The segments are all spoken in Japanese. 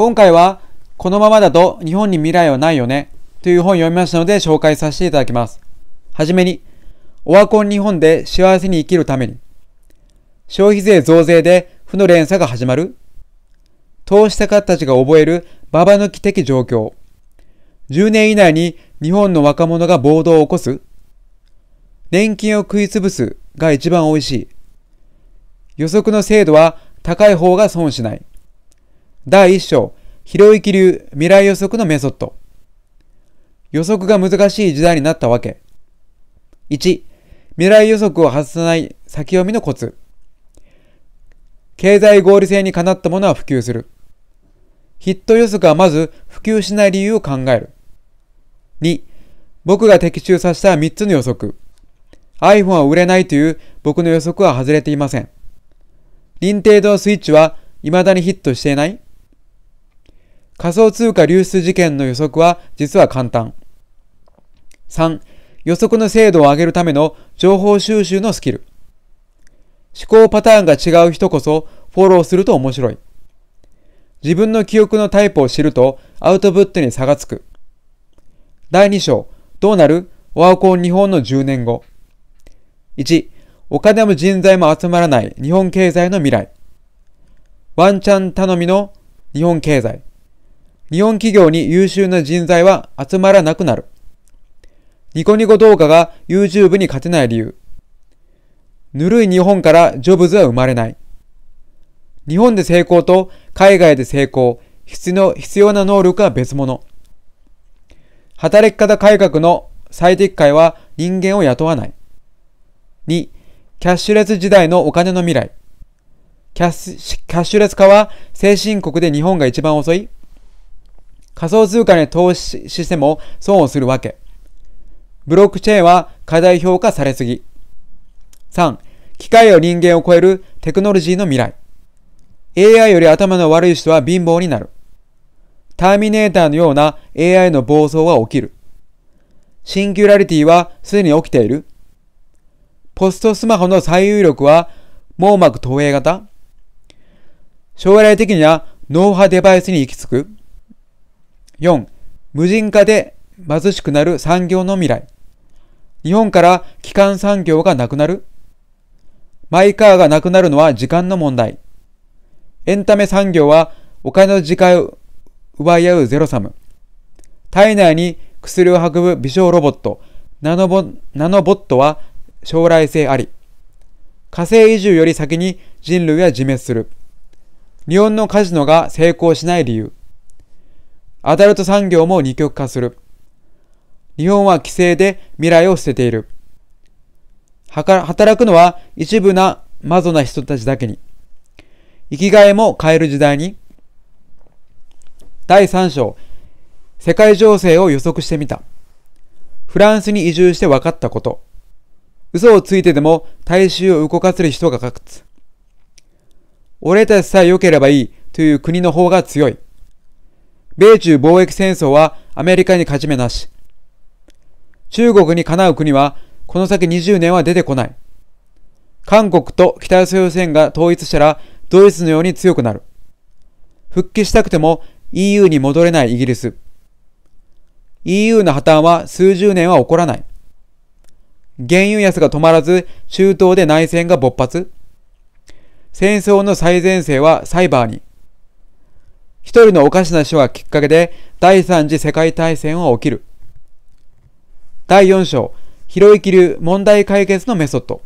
今回は、このままだと日本に未来はないよね、という本を読みましたので紹介させていただきます。はじめに、オワコン日本で幸せに生きるために、消費税増税で負の連鎖が始まる、投資家たちが覚えるババ抜き的状況、10年以内に日本の若者が暴動を起こす、年金を食いつぶすが一番美味しい、予測の精度は高い方が損しない、第1章、ひろゆき流未来予測のメソッド。予測が難しい時代になったわけ。1、未来予測を外さない先読みのコツ。経済合理性にかなったものは普及する。ヒット予測はまず普及しない理由を考える。2、僕が的中させた3つの予測。iPhone は売れないという僕の予測は外れていません。認定堂スイッチは未だにヒットしていない仮想通貨流出事件の予測は実は簡単。3、予測の精度を上げるための情報収集のスキル。思考パターンが違う人こそフォローすると面白い。自分の記憶のタイプを知るとアウトプットに差がつく。第2章、どうなるワーコン日本の10年後。1、お金も人材も集まらない日本経済の未来。ワンチャン頼みの日本経済。日本企業に優秀な人材は集まらなくなる。ニコニコ動画が YouTube に勝てない理由。ぬるい日本からジョブズは生まれない。日本で成功と海外で成功、必要必要な能力は別物。働き方改革の最適解は人間を雇わない。2、キャッシュレス時代のお金の未来。キャッシュレス化は先進国で日本が一番遅い。仮想通貨に投資しても損をするわけ。ブロックチェーンは過大評価されすぎ。3、機械を人間を超えるテクノロジーの未来。AI より頭の悪い人は貧乏になる。ターミネーターのような AI の暴走は起きる。シンギュラリティはすでに起きている。ポストスマホの最有力は網膜投影型将来的には脳波デバイスに行き着く。4、無人化で貧しくなる産業の未来。日本から基幹産業がなくなるマイカーがなくなるのは時間の問題。エンタメ産業はお金の時間を奪い合うゼロサム。体内に薬を運ぶ微小ロボット、ナノボナノボットは将来性あり。火星移住より先に人類は自滅する。日本のカジノが成功しない理由。アダルト産業も二極化する。日本は規制で未来を捨てている。働くのは一部なマゾな人たちだけに。生きがいも変える時代に。第3章、世界情勢を予測してみた。フランスに移住して分かったこと。嘘をついてでも大衆を動かせる人が勝つ。俺たちさえ良ければいいという国の方が強い。米中貿易戦争はアメリカに勝ち目なし。中国にかなう国はこの先20年は出てこない。韓国と北朝鮮が統一したらドイツのように強くなる。復帰したくても EU に戻れないイギリス。EU の破綻は数十年は起こらない。原油安が止まらず中東で内戦が勃発。戦争の最前線はサイバーに。一人のおかしな死はきっかけで第三次世界大戦は起きる。第四章、ひろゆき流問題解決のメソッド。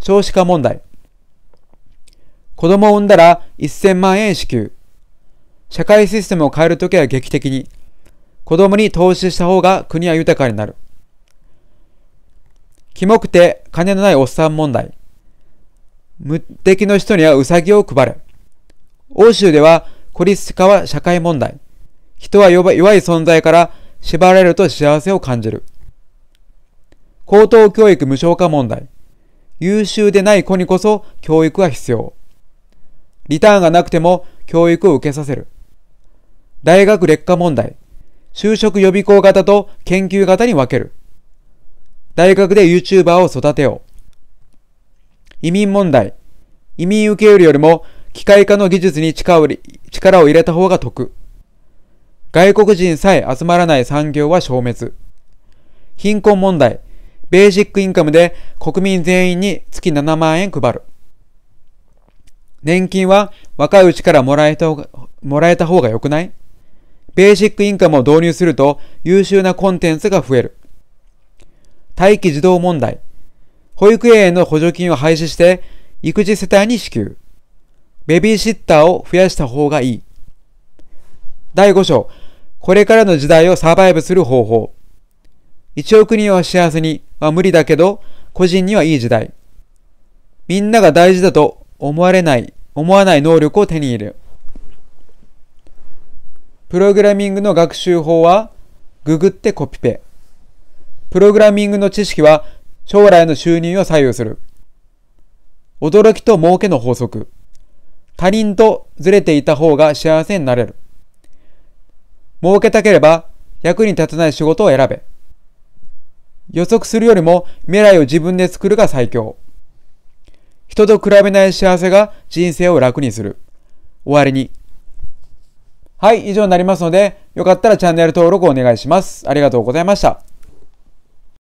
少子化問題。子供を産んだら1000万円支給。社会システムを変えるときは劇的に。子供に投資した方が国は豊かになる。キモくて金のないおっさん問題。無敵の人にはウサギを配れ。欧州では孤立化は社会問題。人は弱い存在から縛られると幸せを感じる。高等教育無償化問題。優秀でない子にこそ教育は必要。リターンがなくても教育を受けさせる。大学劣化問題。就職予備校型と研究型に分ける。大学で YouTuber を育てよう。移民問題。移民受け売りよりも機械化の技術に近り、力を入れた方が得。外国人さえ集まらない産業は消滅。貧困問題。ベーシックインカムで国民全員に月7万円配る。年金は若いうちからもらえた方が、もらえた方が良くないベーシックインカムを導入すると優秀なコンテンツが増える。待機児童問題。保育園への補助金を廃止して育児世帯に支給。ベビーシッターを増やした方がいい。第5章、これからの時代をサバイブする方法。1億人は幸せには無理だけど、個人にはいい時代。みんなが大事だと思われない、思わない能力を手に入れる。プログラミングの学習法は、ググってコピペ。プログラミングの知識は将来の収入を左右する。驚きと儲けの法則。他人とずれていた方が幸せになれる。儲けたければ役に立たない仕事を選べ。予測するよりも未来を自分で作るが最強。人と比べない幸せが人生を楽にする。終わりに。はい、以上になりますので、よかったらチャンネル登録をお願いします。ありがとうございました。